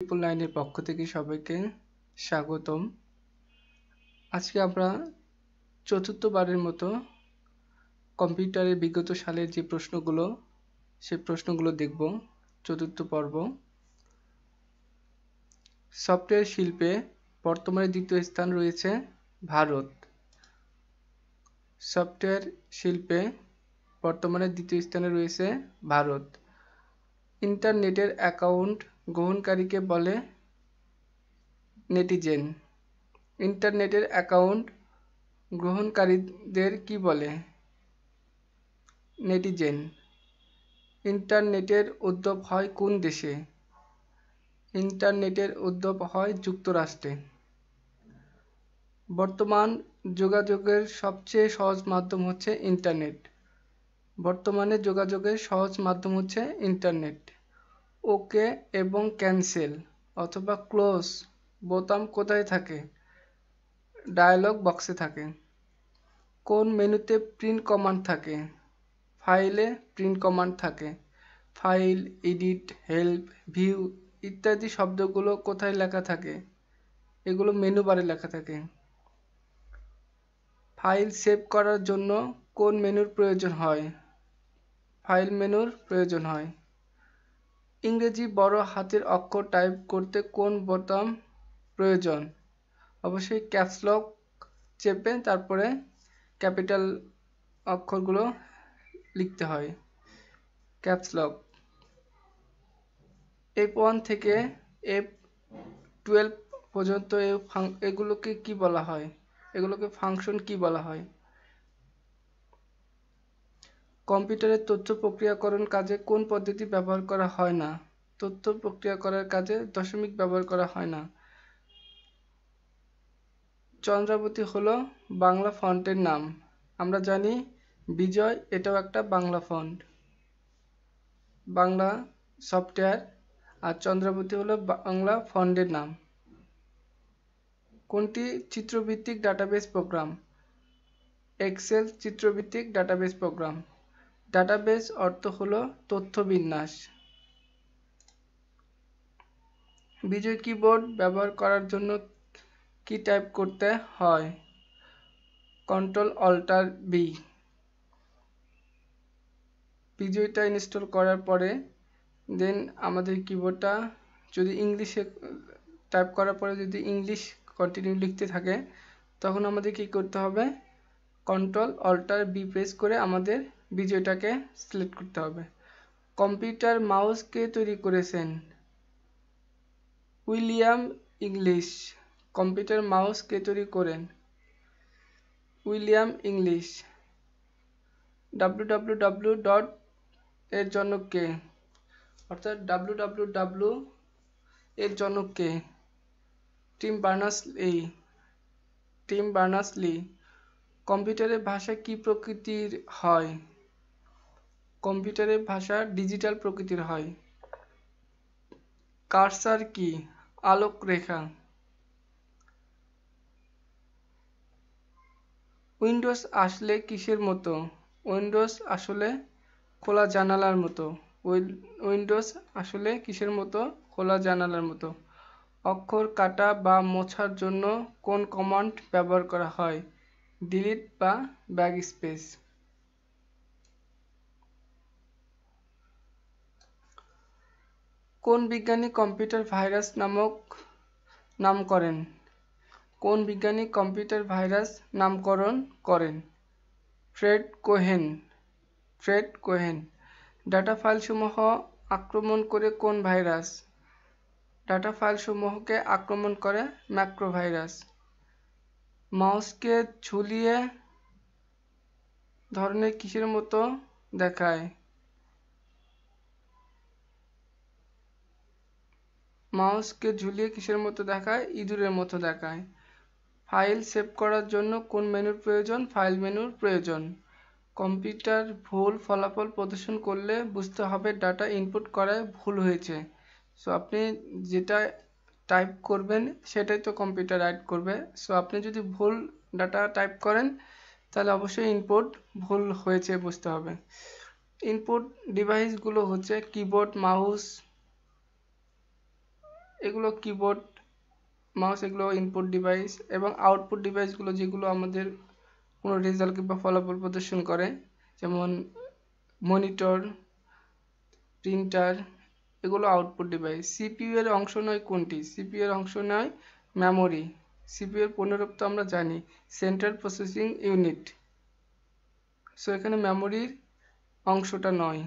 triple নাইনের পক্ষ থেকে সবাইকে স্বাগতম আজকে আমরা চতুর্থবারের মতো কম্পিউটারের বিগত সালের যে প্রশ্নগুলো সে প্রশ্নগুলো দেখব চতুর্থ পর্ব সফটওয়্যার শিল্পে বর্তমানে দ্বিতীয় স্থান রয়েছে ভারত সফটওয়্যার শিল্পে বর্তমানে দ্বিতীয় স্থানে রয়েছে ভারত ইন্টারনেটের অ্যাকাউন্ট গ্রহণকারীকে বলে নেটিজেন ইন্টারনেটের অ্যাকাউন্ট গ্রহণকারীদের কি বলে নেটিজেন ইন্টারনেটের উদ্যোগ হয় কোন দেশে ইন্টারনেটের উদ্যোগ হয় যুক্তরাষ্ট্রে বর্তমান যোগাযোগের সবচেয়ে সহজ মাধ্যম হচ্ছে ইন্টারনেট বর্তমানে যোগাযোগের সহজ মাধ্যম হচ্ছে ইন্টারনেট ওকে এবং ক্যান্সেল অথবা ক্লোজ বোতাম কোথায় থাকে ডায়ালগ বক্সে থাকে কোন মেনুতে প্রিন্ট কমান্ড থাকে ফাইলে প্রিন্ট কমান্ড থাকে ফাইল এডিট হেল্প ভিউ ইত্যাদি শব্দগুলো কোথায় লেখা থাকে এগুলো মেনু বারে লেখা থাকে ফাইল সেভ করার জন্য কোন মেনুর প্রয়োজন হয় ফাইল মেনুর প্রয়োজন হয় ইংরেজি বড় হাতের অক্ষর টাইপ করতে কোন বোতাম প্রয়োজন অবশ্যই ক্যাপসলক চেপে তারপরে ক্যাপিটাল অক্ষরগুলো লিখতে হয় ক্যাপসলক এফ ওয়ান থেকে এফ টুয়েলভ পর্যন্ত এগুলোকে কি বলা হয় এগুলোকে ফাংশন কি বলা হয় কম্পিউটারের তথ্য প্রক্রিয়াকরণ কাজে কোন পদ্ধতি ব্যবহার করা হয় না তথ্য প্রক্রিয়া করার কাজে দশমিক ব্যবহার করা হয় না চন্দ্রাবতী হলো বাংলা ফন্টের নাম আমরা জানি বিজয় এটাও একটা বাংলা ফন্ট বাংলা সফটওয়্যার আর চন্দ্রাবতী হলো বাংলা ফন্ডের নাম কোনটি চিত্রভিত্তিক ডাটাবেস প্রোগ্রাম এক্সেল চিত্রভিত্তিক ডাটাবেস প্রোগ্রাম ডাটাবেজ অর্থ হল তথ্য বিন্যাস বিজয় কিবোর্ড ব্যবহার করার জন্য কি টাইপ করতে হয় কন্ট্রোল অল্টার বি বিজয়টা ইনস্টল করার পরে দেন আমাদের কিবোর্ডটা যদি ইংলিশে টাইপ করার পরে যদি ইংলিশ কন্টিনিউ লিখতে থাকে তখন আমাদের কি করতে হবে কন্ট্রোল অল্টার বি প্রেস করে আমাদের বিজয়টাকে সিলেক্ট করতে হবে কম্পিউটার মাউস কে তৈরি করেছেন উইলিয়াম ইংলিশ কম্পিউটার মাউস কে তৈরি করেন উইলিয়াম ইংলিশ ডাব্লু ডট এর জন্য কে অর্থাৎ ডাব্লু এর জন্য কে টিম বার্নাস লি টিম বার্নাস লি কম্পিউটারের ভাষা কি প্রকৃতির হয় কম্পিউটারের ভাষা ডিজিটাল প্রকৃতির হয় কার্সার কি আলোকরেখা উইন্ডোজ আসলে কিসের মতো উইন্ডোজ আসলে খোলা জানালার মতো উইন্ডোজ আসলে কিসের মতো খোলা জানালার মতো অক্ষর কাটা বা মোছার জন্য কোন কমান্ড ব্যবহার করা হয় ডিলিট বা ব্যাক স্পেস কোন বিজ্ঞানী কম্পিউটার ভাইরাস নামক নাম করেন কোন বিজ্ঞানী কম্পিউটার ভাইরাস নামকরণ করেন Fred Cohen Fred Cohen data ফাইলসমূহ আক্রমণ করে কোন ভাইরাস ডাটা ফাইলসমূহকে আক্রমণ করে ম্যাক্রোভাইরাস মাউসকে ঝুলিয়ে ধরনের কিসের মতো দেখায় মাউসকে ঝুলিয়ে কিসের মতো দেখায় ইঁদুরের মতো দেখায় ফাইল সেভ করার জন্য কোন মেনুর প্রয়োজন ফাইল মেনুর প্রয়োজন কম্পিউটার ভুল ফলাফল প্রদর্শন করলে বুঝতে হবে ডাটা ইনপুট করায় ভুল হয়েছে সো আপনি যেটা টাইপ করবেন সেটাই তো কম্পিউটার অ্যাড করবে সো আপনি যদি ভুল ডাটা টাইপ করেন তাহলে অবশ্যই ইনপুট ভুল হয়েছে বুঝতে হবে ইনপুট ডিভাইসগুলো হচ্ছে কিবোর্ড মাউস এগুলো কিবোর্ড মাউস এগুলো ইনপুট ডিভাইস এবং আউটপুট ডিভাইসগুলো যেগুলো আমাদের কোনো রেজাল্ট কিংবা ফলাফল প্রদর্শন করে যেমন মনিটর প্রিন্টার এগুলো আউটপুট ডিভাইস সিপিইউ এর অংশ নয় কোনটি সিপিইউ এর অংশ নয় মেমোরি সিপিইউ এর পুনরূপ তো আমরা জানি সেন্ট্রাল প্রসেসিং ইউনিট সো এখানে মেমোরির অংশটা নয়